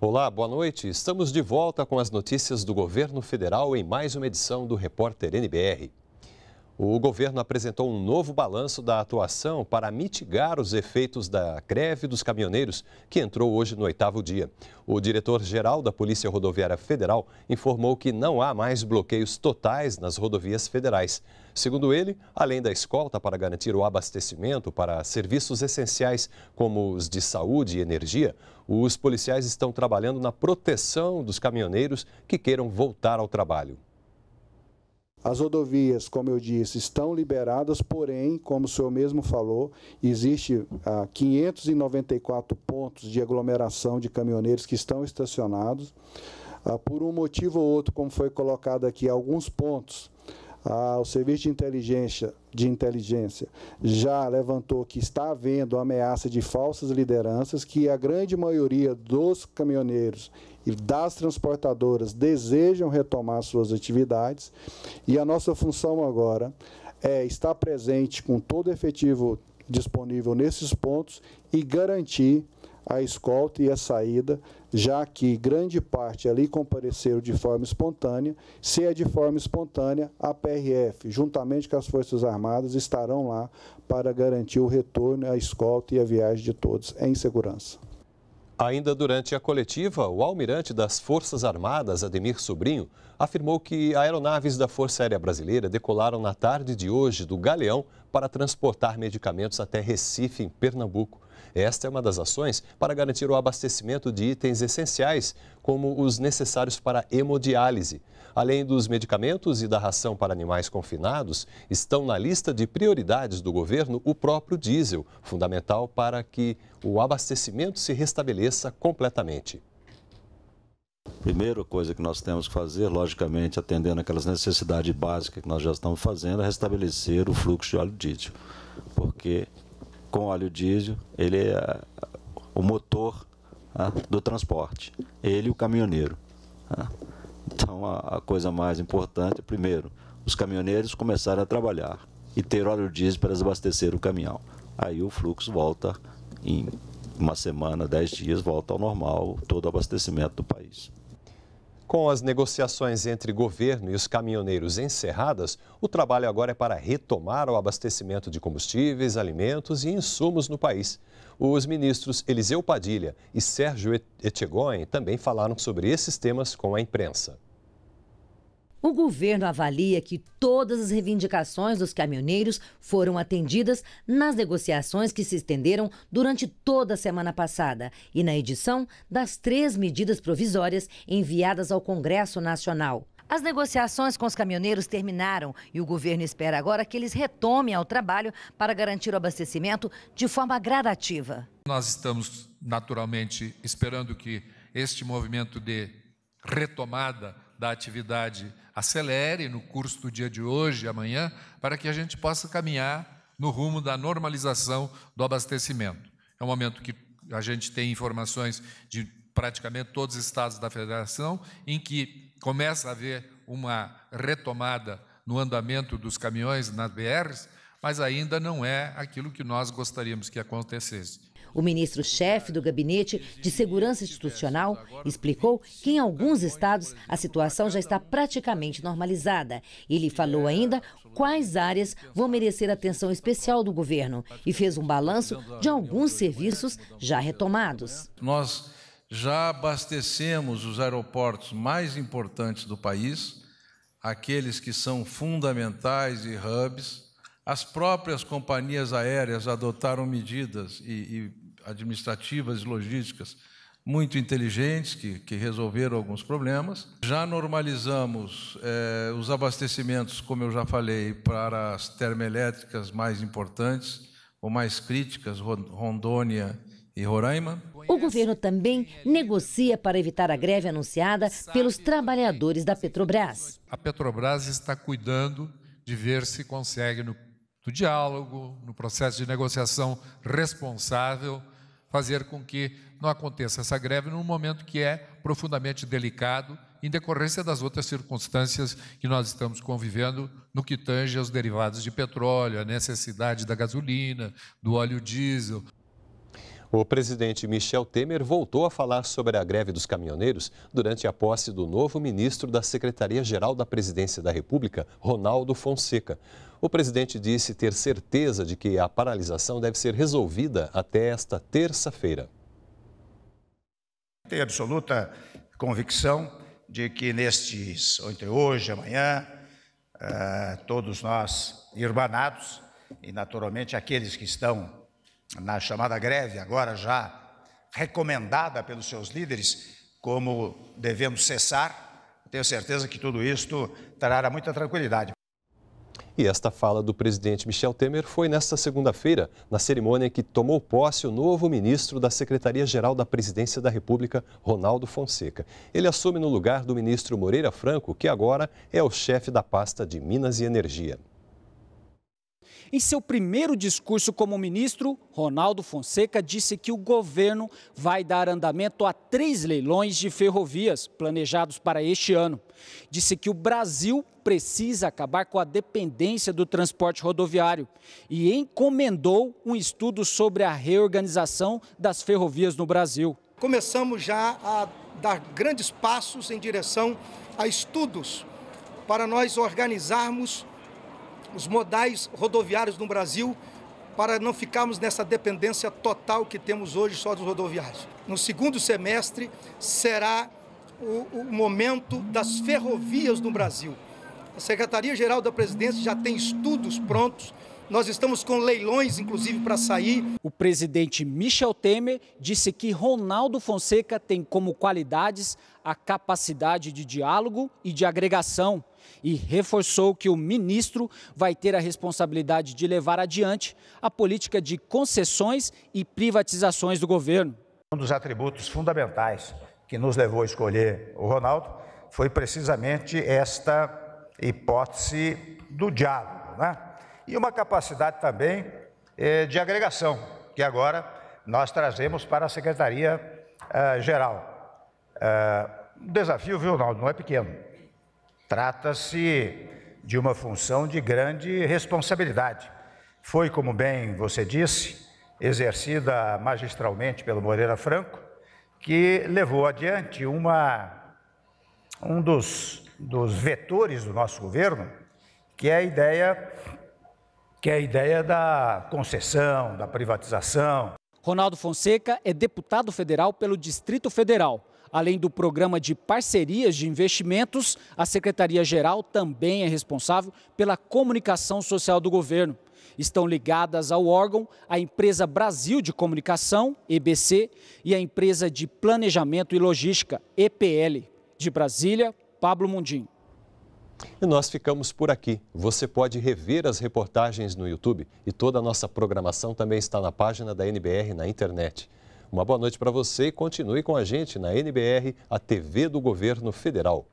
Olá, boa noite. Estamos de volta com as notícias do governo federal em mais uma edição do Repórter NBR. O governo apresentou um novo balanço da atuação para mitigar os efeitos da greve dos caminhoneiros, que entrou hoje no oitavo dia. O diretor-geral da Polícia Rodoviária Federal informou que não há mais bloqueios totais nas rodovias federais. Segundo ele, além da escolta para garantir o abastecimento para serviços essenciais como os de saúde e energia, os policiais estão trabalhando na proteção dos caminhoneiros que queiram voltar ao trabalho. As rodovias, como eu disse, estão liberadas, porém, como o senhor mesmo falou, existe ah, 594 pontos de aglomeração de caminhoneiros que estão estacionados. Ah, por um motivo ou outro, como foi colocado aqui, alguns pontos ah, o Serviço de Inteligência, de Inteligência já levantou que está havendo ameaça de falsas lideranças, que a grande maioria dos caminhoneiros e das transportadoras desejam retomar suas atividades. E a nossa função agora é estar presente com todo o efetivo disponível nesses pontos e garantir a escolta e a saída, já que grande parte ali compareceram de forma espontânea. Se é de forma espontânea, a PRF, juntamente com as Forças Armadas, estarão lá para garantir o retorno, a escolta e a viagem de todos em segurança. Ainda durante a coletiva, o almirante das Forças Armadas, Ademir Sobrinho, afirmou que aeronaves da Força Aérea Brasileira decolaram na tarde de hoje do Galeão para transportar medicamentos até Recife, em Pernambuco. Esta é uma das ações para garantir o abastecimento de itens essenciais, como os necessários para hemodiálise. Além dos medicamentos e da ração para animais confinados, estão na lista de prioridades do governo o próprio diesel, fundamental para que o abastecimento se restabeleça completamente. Primeira coisa que nós temos que fazer, logicamente, atendendo aquelas necessidades básicas que nós já estamos fazendo, é restabelecer o fluxo de óleo diesel, porque com óleo diesel, ele é o motor ah, do transporte, ele e o caminhoneiro. Ah. Então, a, a, coisa mais importante, primeiro, os caminhoneiros começarem a trabalhar e ter óleo diesel para abastecer o caminhão. Aí o fluxo volta em uma semana, dez dias, volta ao normal todo o abastecimento do país. Com as negociações entre governo e os caminhoneiros encerradas, o trabalho agora é para retomar o abastecimento de combustíveis, alimentos e insumos no país. Os ministros Eliseu Padilha e Sérgio Etchegoin também falaram sobre esses temas com a imprensa. O governo avalia que todas as reivindicações dos caminhoneiros foram atendidas nas negociações que se estenderam durante toda a semana passada e na edição das três medidas provisórias enviadas ao Congresso Nacional. As negociações com os caminhoneiros terminaram e o governo espera agora que eles retomem ao trabalho para garantir o abastecimento de forma gradativa. Nós estamos, naturalmente, esperando que este movimento de retomada da atividade acelere no curso do dia de hoje amanhã, para que a gente possa caminhar no rumo da normalização do abastecimento. É um momento que a gente tem informações de praticamente todos os estados da federação, em que começa a haver uma retomada no andamento dos caminhões nas BRs, mas ainda não é aquilo que nós gostaríamos que acontecesse. O ministro-chefe do Gabinete de Segurança Institucional explicou que em alguns estados a situação já está praticamente normalizada. Ele falou ainda quais áreas vão merecer atenção especial do governo e fez um balanço de alguns serviços já retomados. Nós já abastecemos os aeroportos mais importantes do país, aqueles que são fundamentais e hubs. As próprias companhias aéreas adotaram medidas e, e administrativas e logísticas muito inteligentes que, que resolveram alguns problemas. Já normalizamos é, os abastecimentos, como eu já falei, para as termoelétricas mais importantes ou mais críticas, Rondônia e Roraima. O governo também negocia para evitar a greve anunciada pelos trabalhadores da Petrobras. A Petrobras está cuidando de ver se consegue, no, no diálogo, no processo de negociação responsável, fazer com que não aconteça essa greve num momento que é profundamente delicado, em decorrência das outras circunstâncias que nós estamos convivendo no que tange aos derivados de petróleo, a necessidade da gasolina, do óleo diesel. O presidente Michel Temer voltou a falar sobre a greve dos caminhoneiros durante a posse do novo ministro da Secretaria-Geral da Presidência da República, Ronaldo Fonseca. O presidente disse ter certeza de que a paralisação deve ser resolvida até esta terça-feira. Tenho absoluta convicção de que nestes, entre hoje e amanhã, ah, todos nós irmanados e naturalmente aqueles que estão na chamada greve, agora já recomendada pelos seus líderes, como devemos cessar, tenho certeza que tudo isto trará muita tranquilidade. E esta fala do presidente Michel Temer foi nesta segunda-feira, na cerimônia em que tomou posse o novo ministro da Secretaria-Geral da Presidência da República, Ronaldo Fonseca. Ele assume no lugar do ministro Moreira Franco, que agora é o chefe da pasta de Minas e Energia. Em seu primeiro discurso como ministro, Ronaldo Fonseca disse que o governo vai dar andamento a três leilões de ferrovias planejados para este ano. Disse que o Brasil precisa acabar com a dependência do transporte rodoviário e encomendou um estudo sobre a reorganização das ferrovias no Brasil. Começamos já a dar grandes passos em direção a estudos para nós organizarmos os modais rodoviários no Brasil para não ficarmos nessa dependência total que temos hoje só dos rodoviários. No segundo semestre será o, o momento das ferrovias no Brasil. A Secretaria-Geral da Presidência já tem estudos prontos nós estamos com leilões, inclusive, para sair. O presidente Michel Temer disse que Ronaldo Fonseca tem como qualidades a capacidade de diálogo e de agregação e reforçou que o ministro vai ter a responsabilidade de levar adiante a política de concessões e privatizações do governo. Um dos atributos fundamentais que nos levou a escolher o Ronaldo foi precisamente esta hipótese do diálogo, né? E uma capacidade também eh, de agregação, que agora nós trazemos para a Secretaria eh, Geral. Uh, um desafio, viu, Ronaldo? Não é pequeno. Trata-se de uma função de grande responsabilidade. Foi, como bem você disse, exercida magistralmente pelo Moreira Franco, que levou adiante uma, um dos, dos vetores do nosso governo, que é a ideia que é a ideia da concessão, da privatização. Ronaldo Fonseca é deputado federal pelo Distrito Federal. Além do programa de parcerias de investimentos, a Secretaria-Geral também é responsável pela comunicação social do governo. Estão ligadas ao órgão a Empresa Brasil de Comunicação, EBC, e a Empresa de Planejamento e Logística, EPL. De Brasília, Pablo Mundim. E nós ficamos por aqui. Você pode rever as reportagens no YouTube e toda a nossa programação também está na página da NBR na internet. Uma boa noite para você e continue com a gente na NBR, a TV do Governo Federal.